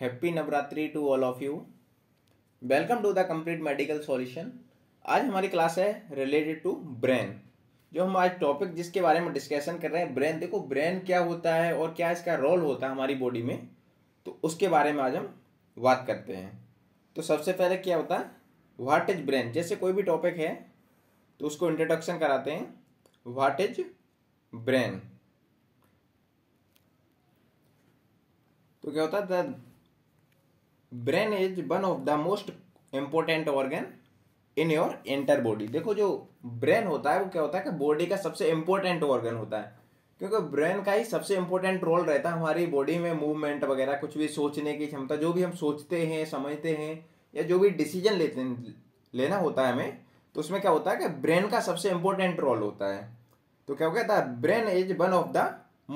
happy Navratri to all of you welcome to the complete medical solution आज हमारी class है related to brain जो हम आज टॉपिक जिसके बारे में डिस्कशन कर रहे हैं ब्रेन देखो ब्रेन क्या होता है और क्या इसका रोल होता है हमारी बॉडी में तो उसके बारे में आज हम बात करते हैं तो सबसे पहले क्या होता है व्हाट इज ब्रेन जैसे कोई भी टॉपिक है तो उसको इंट्रोडक्शन कराते हैं वाट इज ब्रेन तो क्या होता है brain is one of the most important organ in your entire body देखो जो ब्रेन होता है वो क्या होता है कि बॉडी का सबसे इंपॉर्टेंट ऑर्गन होता है क्योंकि ब्रेन का ही सबसे इंपॉर्टेंट रोल रहता है हमारी बॉडी में मूवमेंट वगैरह कुछ भी सोचने की क्षमता जो भी हम सोचते हैं समझते हैं या जो भी डिसीजन लेते हैं लेना होता है हमें तो उसमें क्या होता है कि ब्रेन का सबसे इंपॉर्टेंट रोल होता है तो क्या कहता है brain is one of the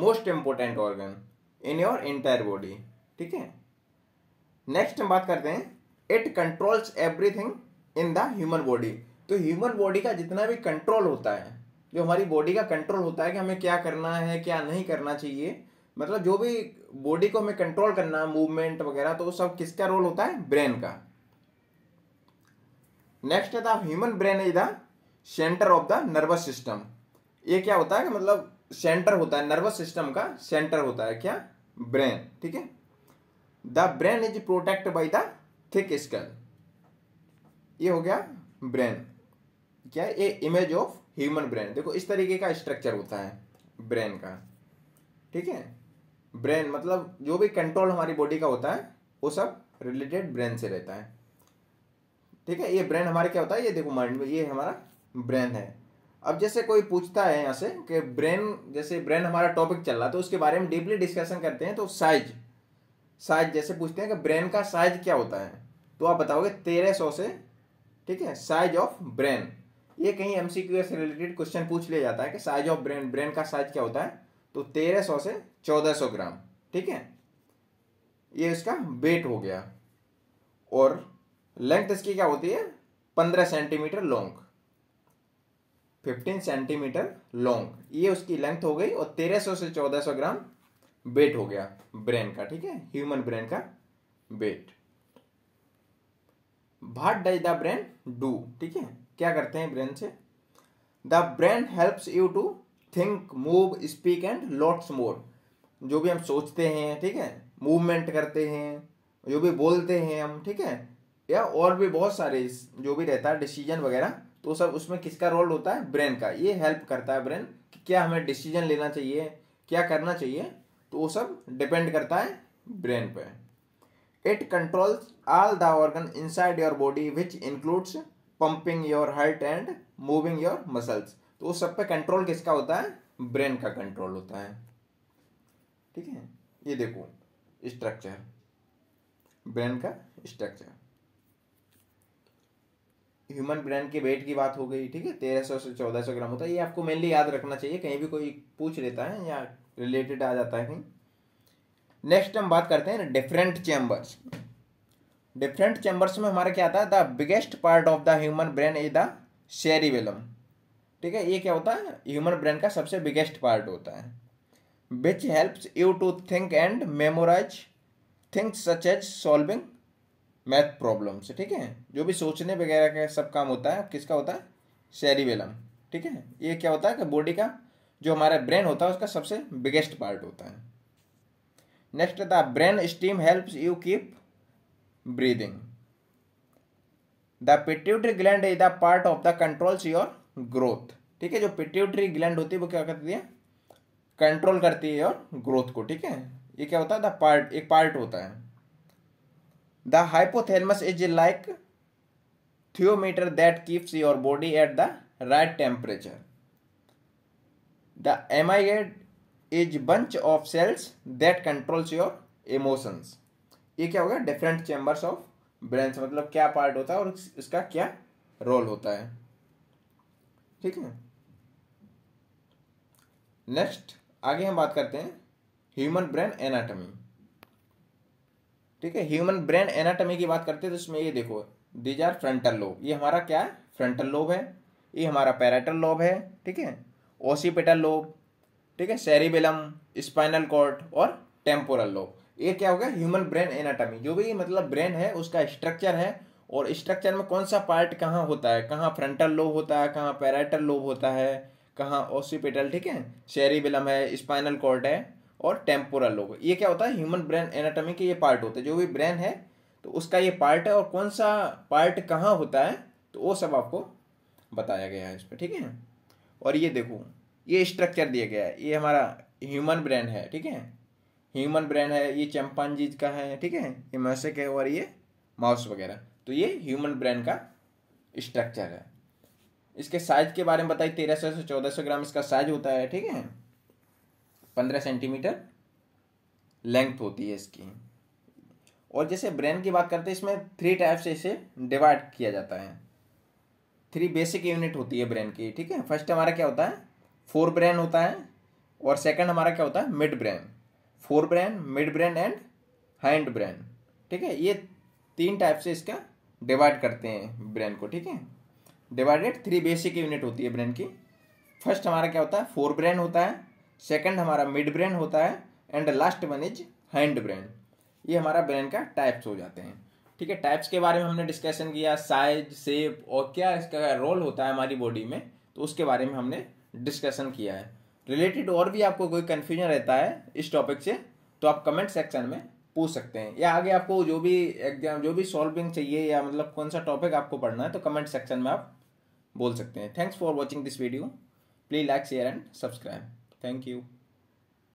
most important organ in your entire body ठीक है नेक्स्ट हम बात करते हैं it controls everything in the human body तो ह्यूमन बॉडी का जितना भी कंट्रोल होता है जो हमारी बॉडी का कंट्रोल होता है कि हमें क्या करना है क्या नहीं करना चाहिए मतलब जो भी बॉडी को हमें कंट्रोल करना मूवमेंट वगैरह तो सब किसका रोल होता है ब्रेन का नेक्स्ट है human brain is the centre of the nervous system ये क्या होता है कि मतलब सेंटर होता है नर्वस सिस्टम का सेंटर होता है क्या ब्रेन ठीक है the brain is protect by the thick skull ये हो गया ब्रेन क्या ये इमेज ऑफ ह्यूमन ब्रेन देखो इस तरीके का स्ट्रक्चर होता है ब्रेन का ठीक है ब्रेन मतलब जो भी कंट्रोल हमारी बॉडी का होता है वो सब रिलेटेड ब्रेन से रहता है ठीक है ये ब्रेन हमारे क्या होता है ये देखो माइंड में ये हमारा ब्रेन है अब जैसे कोई पूछता है यहाँ से कि ब्रेन जैसे ब्रेन हमारा टॉपिक चल रहा है तो उसके बारे में डीपली डिस्कशन करते हैं तो साइज साइज जैसे पूछते हैं कि ब्रेन का साइज क्या होता है तो आप बताओगे तेरह सौ से ठीक है साइज ऑफ ब्रेन ये कहीं एम सी क्यू से रिलेटेड क्वेश्चन पूछ लिया जाता है कि साइज ऑफ ब्रेन ब्रेन का साइज क्या होता है तो तेरह सौ से चौदह सौ ग्राम ठीक है ये इसका वेट हो गया और लेंथ इसकी क्या होती है पंद्रह centimetre long fifteen centimetre long ये उसकी लेंथ हो गई और तेरह सौ से चौदह सौ ग्राम वेट हो गया ब्रेन का ठीक है ह्यूमन ब्रेन का weight what does the brain do ठीक है क्या करते हैं ब्रेन से the brain helps you to think move speak and lots more जो भी हम सोचते हैं ठीक है मूवमेंट करते हैं जो भी बोलते हैं हम ठीक है या और भी बहुत सारे जो भी रहता है डिसीजन वगैरह तो सब उसमें किसका रोल होता है ब्रेन का ये हेल्प करता है ब्रेन कि क्या हमें डिसीजन लेना चाहिए क्या करना चाहिए तो वो सब डिपेंड करता है ब्रेन पे it controls all the organ inside your body which includes pumping your heart and moving your muscles तो उस सब पे कंट्रोल किसका होता है ब्रेन का कंट्रोल होता है ठीक है ये देखो स्ट्रक्चर ब्रेन का स्ट्रक्चर ह्यूमन ब्रेन के वेट की बात हो गई ठीक है तेरह सौ से चौदह सौ ग्राम होता है ये आपको मेनली याद रखना चाहिए कहीं भी कोई पूछ लेता है या रिलेटेड आ जाता है नेक्स्ट हम बात करते हैं डिफरेंट चैम्बर्स डिफरेंट चैम्बर्स में हमारा क्या आता है the biggest part of the human brain is the cerebellum ठीक है ये क्या होता है ह्यूमन ब्रेन का सबसे बिगेस्ट पार्ट होता है which helps you to think and memorise think such as solving math problems ठीक है जो भी सोचने वगैरह का सब काम होता है किसका होता है शेरिवेलम ठीक है ये क्या होता है कि बॉडी का जो हमारा ब्रेन होता है उसका सबसे बिगेस्ट पार्ट होता है next the brain stem helps you keep breathing the pituitary gland is the part of the controls your growth ठीक है जो पिट्यूटरी ग्लैंड होती है वो क्या करती है कंट्रोल करती है और ग्रोथ को ठीक है ये क्या होता है द पार्ट एक पार्ट होता है the hypothalamus is like thermometer that keeps your body at the right temperature amygdala is bunch of cells that controls your emotions ये क्या होगा डिफरेंट चैम्बर्स ऑफ ब्रेन मतलब क्या part होता है और इसका क्या रोल होता है ठीक है नेक्स्ट आगे हम बात करते हैं ह्यूमन ब्रेन एनाटॉमी ठीक है ह्यूमन ब्रेन एनाटॉमी की बात करते हैं तो इसमें ये देखो दीज आर फ्रंटल लोब ये हमारा क्या है फ्रंटल लोब है ये हमारा पैराटल लोब है ठीक है ओसीपिटल लोब ठीक है सेरिबेलम स्पाइनल कॉर्ड और टेम्पोरल लोब ये क्या हो गया ह्यूमन ब्रेन एनाटॉमी जो भी मतलब ब्रेन है उसका स्ट्रक्चर है और स्ट्रक्चर में कौन सा पार्ट कहाँ होता है कहाँ फ्रंटल लोब होता है कहाँ पैराइटल लोब होता है कहाँ ओसीपिटल ठीक है सेरिबेलम है स्पाइनल कॉर्ड है और टेम्पोरल लोब ये क्या होता है ह्यूमन ब्रेन एनाटॉमी के ये पार्ट होते हैं जो भी ब्रेन है तो उसका ये पार्ट है और कौन सा पार्ट कहाँ होता है तो वो सब आपको बताया गया है इस पर ठीक है और ये देखो ये स्ट्रक्चर दिया गया है ये हमारा ह्यूमन ब्रेन है ठीक है ह्यूमन ब्रेन है ये चैम्पांजीज का है ठीक है ये मैसे है और ये माउस वगैरह तो ये ह्यूमन ब्रेन का स्ट्रक्चर है इसके साइज के बारे में बताइए तेरह सौ से चौदह सौ ग्राम इसका साइज होता है ठीक है पंद्रह सेंटीमीटर लेंथ होती है इसकी और जैसे ब्रेन की बात करते हैं इसमें थ्री टाइप से इसे डिवाइड किया जाता है थ्री बेसिक यूनिट होती है ब्रेन की ठीक है फर्स्ट हमारा क्या होता है फोर ब्रेन होता है और सेकंड हमारा क्या होता है mid brain fore brain mid brain and hand brain ठीक है ये तीन टाइप से इसका डिवाइड करते हैं ब्रेन को ठीक है डिवाइडेड थ्री बेसिक यूनिट होती है ब्रेन की फर्स्ट हमारा क्या होता है फोर ब्रेन होता है सेकंड हमारा मिड ब्रेन होता है and last one is hand brain ये हमारा ब्रेन का टाइप्स हो जाते हैं ठीक है टाइप्स के बारे में हमने डिस्कशन किया साइज सेप और क्या इसका रोल होता है हमारी बॉडी में तो उसके बारे में हमने डिस्कशन किया है रिलेटेड और भी आपको कोई कन्फ्यूजन रहता है इस टॉपिक से तो आप कमेंट सेक्शन में पूछ सकते हैं या आगे आपको जो भी एग्जाम जो भी सॉल्विंग चाहिए या मतलब कौन सा टॉपिक आपको पढ़ना है तो कमेंट सेक्शन में आप बोल सकते हैं thanks for watching this video please like share and subscribe thank you